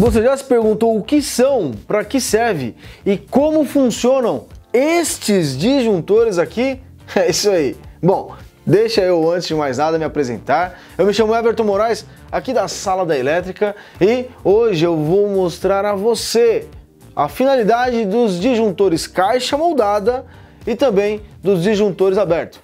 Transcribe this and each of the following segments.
Você já se perguntou o que são, para que serve e como funcionam estes disjuntores aqui? É isso aí. Bom, deixa eu antes de mais nada me apresentar. Eu me chamo Everton Moraes, aqui da Sala da Elétrica, e hoje eu vou mostrar a você a finalidade dos disjuntores caixa moldada e também dos disjuntores abertos.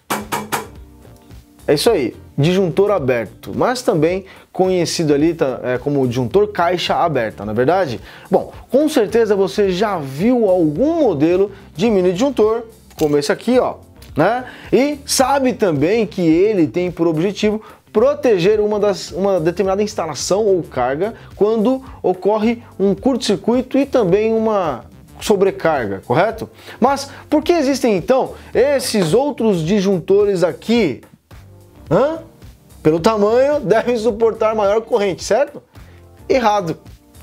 É isso aí, disjuntor aberto, mas também conhecido ali tá, é, como disjuntor caixa aberta, na é verdade? Bom, com certeza você já viu algum modelo de mini disjuntor, como esse aqui, ó, né? E sabe também que ele tem por objetivo proteger uma, das, uma determinada instalação ou carga quando ocorre um curto-circuito e também uma sobrecarga, correto? Mas por que existem então esses outros disjuntores aqui? Hã? pelo tamanho, devem suportar maior corrente, certo? Errado.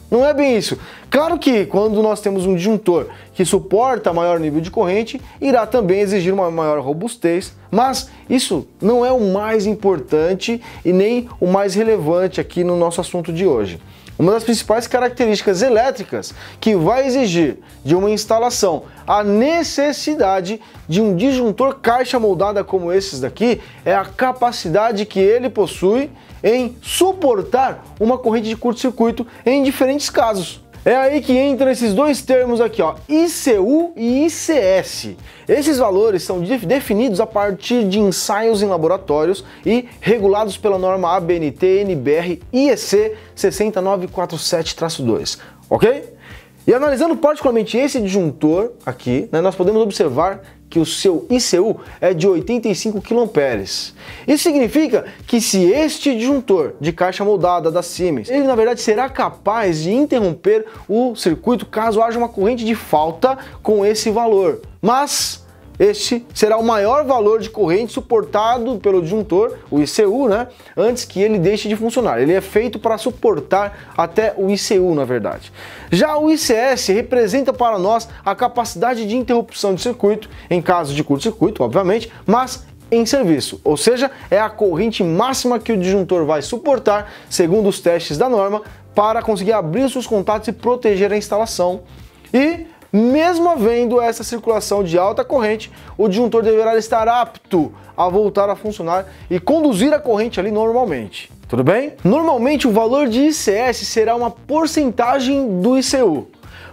Não é bem isso. Claro que quando nós temos um disjuntor que suporta maior nível de corrente, irá também exigir uma maior robustez, mas isso não é o mais importante e nem o mais relevante aqui no nosso assunto de hoje. Uma das principais características elétricas que vai exigir de uma instalação a necessidade de um disjuntor caixa moldada como esses daqui é a capacidade que ele possui em suportar uma corrente de curto-circuito em diferentes casos. É aí que entram esses dois termos aqui, ó, ICU e ICS. Esses valores são de definidos a partir de ensaios em laboratórios e regulados pela norma ABNT NBR IEC 6947 2 ok? E analisando particularmente esse disjuntor aqui, né, nós podemos observar que o seu ICU é de 85 kA. Isso significa que se este disjuntor de caixa moldada da Siemens, ele na verdade será capaz de interromper o circuito caso haja uma corrente de falta com esse valor. Mas este será o maior valor de corrente suportado pelo disjuntor, o ICU, né, antes que ele deixe de funcionar. Ele é feito para suportar até o ICU, na verdade. Já o ICS representa para nós a capacidade de interrupção de circuito, em caso de curto-circuito, obviamente, mas em serviço, ou seja, é a corrente máxima que o disjuntor vai suportar, segundo os testes da norma, para conseguir abrir seus contatos e proteger a instalação. E mesmo havendo essa circulação de alta corrente, o disjuntor deverá estar apto a voltar a funcionar e conduzir a corrente ali normalmente. Tudo bem? Normalmente o valor de ICS será uma porcentagem do ICU.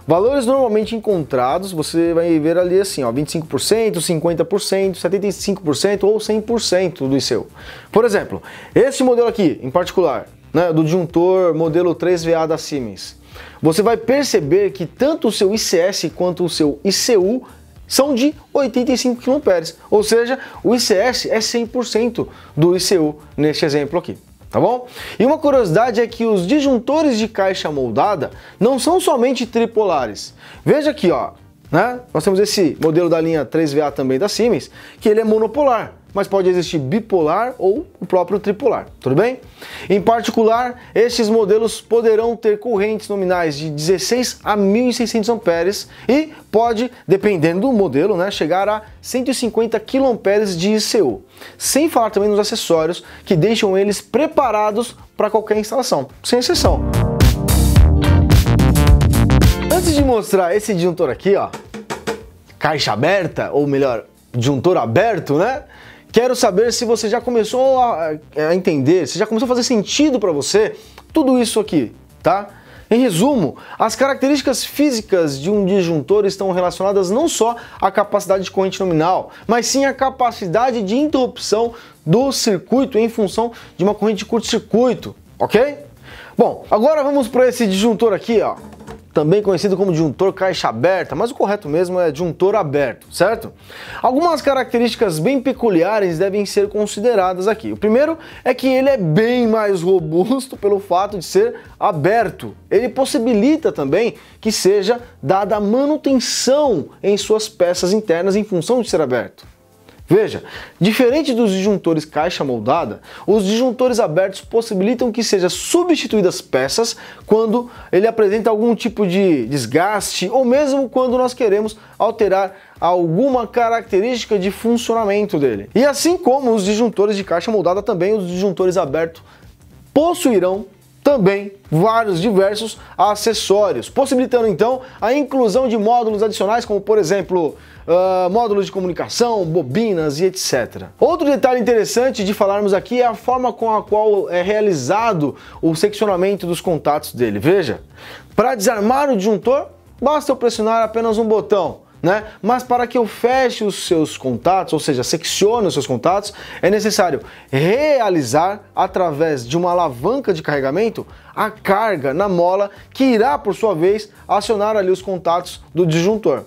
Valores normalmente encontrados, você vai ver ali assim, ó, 25%, 50%, 75% ou 100% do ICU. Por exemplo, esse modelo aqui, em particular, né, do disjuntor modelo 3VA da Siemens você vai perceber que tanto o seu ICS quanto o seu ICU são de 85 kPa, ou seja, o ICS é 100% do ICU neste exemplo aqui tá bom? E uma curiosidade é que os disjuntores de caixa moldada não são somente tripolares. Veja aqui, ó, né? Nós temos esse modelo da linha 3VA também da Siemens, que ele é monopolar mas pode existir bipolar ou o próprio tripolar, tudo bem? Em particular, estes modelos poderão ter correntes nominais de 16 a 1.600 amperes e pode, dependendo do modelo, né, chegar a 150 kA de ICU. Sem falar também nos acessórios que deixam eles preparados para qualquer instalação, sem exceção. Antes de mostrar esse disjuntor aqui, ó, caixa aberta, ou melhor, disjuntor aberto, né? Quero saber se você já começou a, a entender, se já começou a fazer sentido para você tudo isso aqui, tá? Em resumo, as características físicas de um disjuntor estão relacionadas não só à capacidade de corrente nominal, mas sim à capacidade de interrupção do circuito em função de uma corrente de curto-circuito, ok? Bom, agora vamos para esse disjuntor aqui, ó também conhecido como disjuntor caixa aberta, mas o correto mesmo é disjuntor aberto, certo? Algumas características bem peculiares devem ser consideradas aqui. O primeiro é que ele é bem mais robusto pelo fato de ser aberto. Ele possibilita também que seja dada manutenção em suas peças internas em função de ser aberto. Veja, diferente dos disjuntores caixa moldada, os disjuntores abertos possibilitam que sejam substituídas peças quando ele apresenta algum tipo de desgaste ou mesmo quando nós queremos alterar alguma característica de funcionamento dele. E assim como os disjuntores de caixa moldada, também os disjuntores abertos possuirão também vários diversos acessórios, possibilitando então a inclusão de módulos adicionais, como por exemplo uh, módulos de comunicação, bobinas e etc. Outro detalhe interessante de falarmos aqui é a forma com a qual é realizado o seccionamento dos contatos dele. Veja, para desarmar o disjuntor, basta eu pressionar apenas um botão né? Mas para que eu feche os seus contatos, ou seja, seccione os seus contatos, é necessário realizar através de uma alavanca de carregamento a carga na mola que irá, por sua vez, acionar ali os contatos do disjuntor.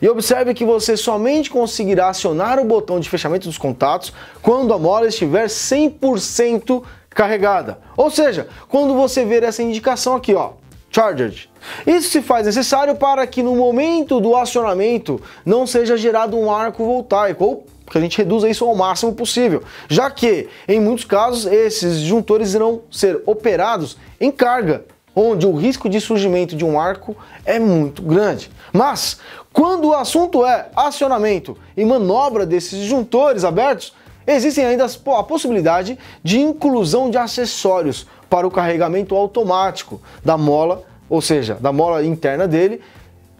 E observe que você somente conseguirá acionar o botão de fechamento dos contatos quando a mola estiver 100% carregada. Ou seja, quando você ver essa indicação aqui, ó, charged. Isso se faz necessário para que no momento do acionamento não seja gerado um arco voltaico, ou que a gente reduza isso ao máximo possível, já que em muitos casos esses disjuntores irão ser operados em carga, onde o risco de surgimento de um arco é muito grande. Mas quando o assunto é acionamento e manobra desses disjuntores abertos, existem ainda a possibilidade de inclusão de acessórios para o carregamento automático da mola, ou seja, da mola interna dele,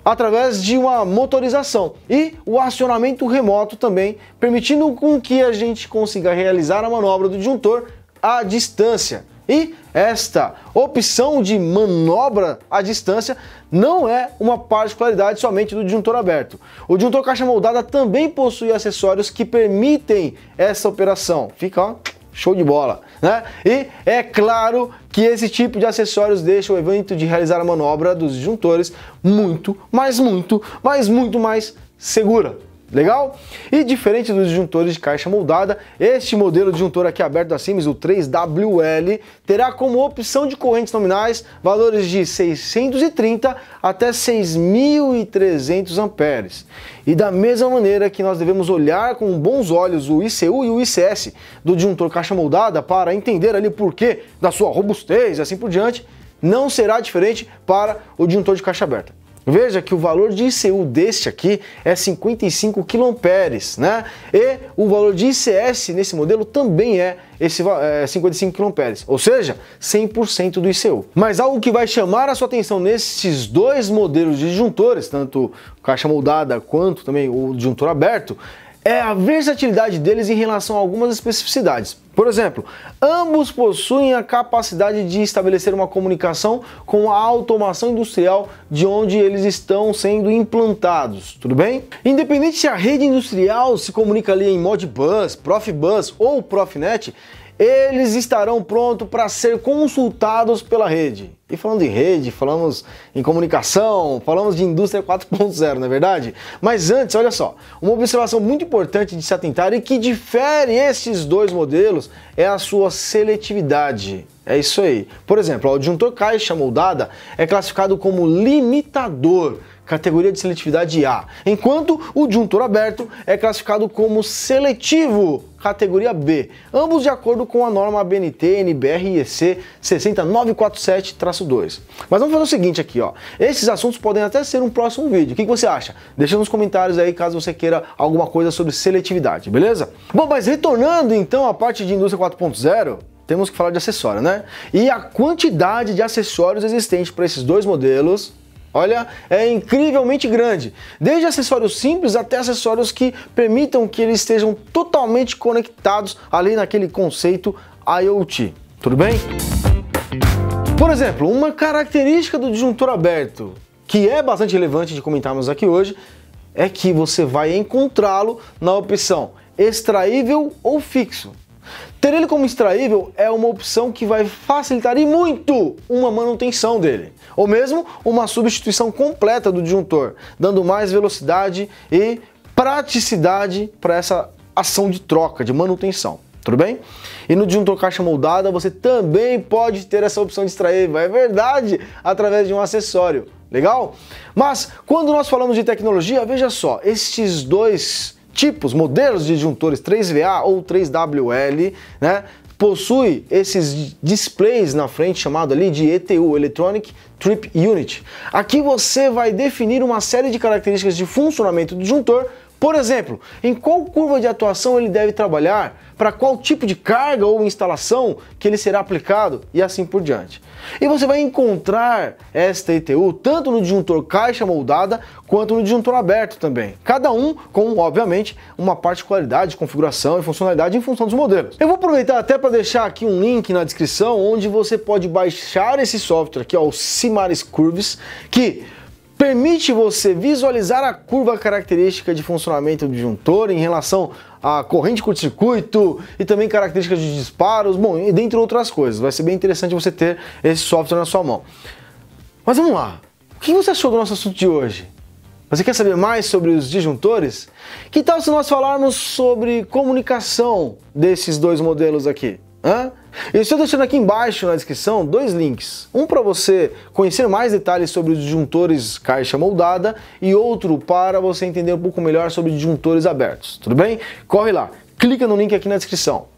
através de uma motorização e o acionamento remoto também, permitindo com que a gente consiga realizar a manobra do disjuntor à distância. E esta opção de manobra à distância não é uma particularidade somente do disjuntor aberto. O disjuntor caixa moldada também possui acessórios que permitem essa operação. Fica ó, Show de bola, né? E é claro que esse tipo de acessórios deixa o evento de realizar a manobra dos disjuntores muito, mas muito, mas muito mais segura. Legal? E diferente dos disjuntores de caixa moldada, este modelo de disjuntor aqui aberto da Siemens, o 3WL, terá como opção de correntes nominais valores de 630 até 6.300 amperes. E da mesma maneira que nós devemos olhar com bons olhos o ICU e o ICS do disjuntor caixa moldada para entender ali o porquê da sua robustez e assim por diante, não será diferente para o disjuntor de caixa aberta. Veja que o valor de ICU deste aqui é 55 quilomperes, né? E o valor de ICS nesse modelo também é esse é, 55 quilomperes, ou seja, 100% do ICU. Mas algo que vai chamar a sua atenção nesses dois modelos de disjuntores, tanto caixa moldada quanto também o disjuntor aberto, é a versatilidade deles em relação a algumas especificidades. Por exemplo, ambos possuem a capacidade de estabelecer uma comunicação com a automação industrial de onde eles estão sendo implantados, tudo bem? Independente se a rede industrial se comunica ali em Modbus, Profbus ou Profnet, eles estarão prontos para ser consultados pela rede. E falando de rede, falamos em comunicação, falamos de indústria 4.0, não é verdade? Mas antes, olha só, uma observação muito importante de se atentar e que difere esses dois modelos é a sua seletividade. É isso aí. Por exemplo, o adjuntor caixa moldada é classificado como limitador, categoria de seletividade A, enquanto o juntor aberto é classificado como seletivo, categoria B, ambos de acordo com a norma BNT NBR EC 60947 2. Mas vamos fazer o seguinte aqui, ó. Esses assuntos podem até ser um próximo vídeo. O que, que você acha? Deixa nos comentários aí caso você queira alguma coisa sobre seletividade, beleza? Bom, mas retornando então à parte de indústria 4.0, temos que falar de acessório, né? E a quantidade de acessórios existentes para esses dois modelos Olha, é incrivelmente grande. Desde acessórios simples até acessórios que permitam que eles estejam totalmente conectados ali naquele conceito IoT. Tudo bem? Por exemplo, uma característica do disjuntor aberto, que é bastante relevante de comentarmos aqui hoje, é que você vai encontrá-lo na opção extraível ou fixo. Ter ele como extraível é uma opção que vai facilitar e muito uma manutenção dele, ou mesmo uma substituição completa do disjuntor, dando mais velocidade e praticidade para essa ação de troca, de manutenção. Tudo bem? E no disjuntor caixa moldada você também pode ter essa opção de extrair, é verdade, através de um acessório. Legal? Mas quando nós falamos de tecnologia, veja só, estes dois tipos, modelos de disjuntores 3VA ou 3WL, né, possui esses displays na frente chamado ali de ETU, Electronic Trip Unit. Aqui você vai definir uma série de características de funcionamento do disjuntor por exemplo, em qual curva de atuação ele deve trabalhar, para qual tipo de carga ou instalação que ele será aplicado e assim por diante. E você vai encontrar esta ITU tanto no disjuntor caixa moldada quanto no disjuntor aberto também. Cada um com, obviamente, uma particularidade, configuração e funcionalidade em função dos modelos. Eu vou aproveitar até para deixar aqui um link na descrição onde você pode baixar esse software aqui, ó, o Simaris Curves, que permite você visualizar a curva característica de funcionamento do disjuntor em relação à corrente curto-circuito e também características de disparos, bom, e dentre outras coisas. Vai ser bem interessante você ter esse software na sua mão. Mas vamos lá. O que você achou do nosso assunto de hoje? Você quer saber mais sobre os disjuntores? Que tal se nós falarmos sobre comunicação desses dois modelos aqui? Hã? Eu estou deixando aqui embaixo na descrição dois links. Um para você conhecer mais detalhes sobre os disjuntores caixa moldada e outro para você entender um pouco melhor sobre disjuntores abertos. Tudo bem? Corre lá, clica no link aqui na descrição.